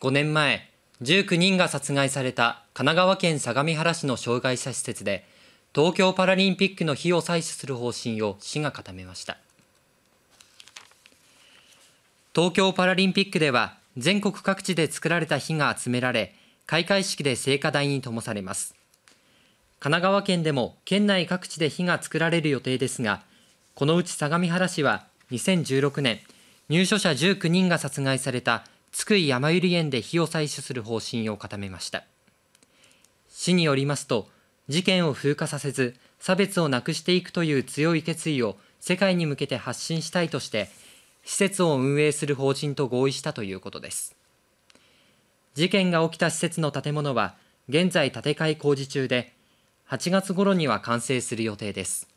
5年前19人が殺害された神奈川県相模原市の障害者施設で東京パラリンピックの費を採取する方針を市が固めました東京パラリンピックでは全国各地で作られた火が集められ開会式で聖火台に灯されます神奈川県でも県内各地で火が作られる予定ですがこのうち相模原市は2016年入所者19人が殺害された津久井やまゆり園で火を採取する方針を固めました市によりますと事件を風化させず差別をなくしていくという強い決意を世界に向けて発信したいとして施設を運営する法人と合意したということです事件が起きた施設の建物は現在建て替え工事中で8月頃には完成する予定です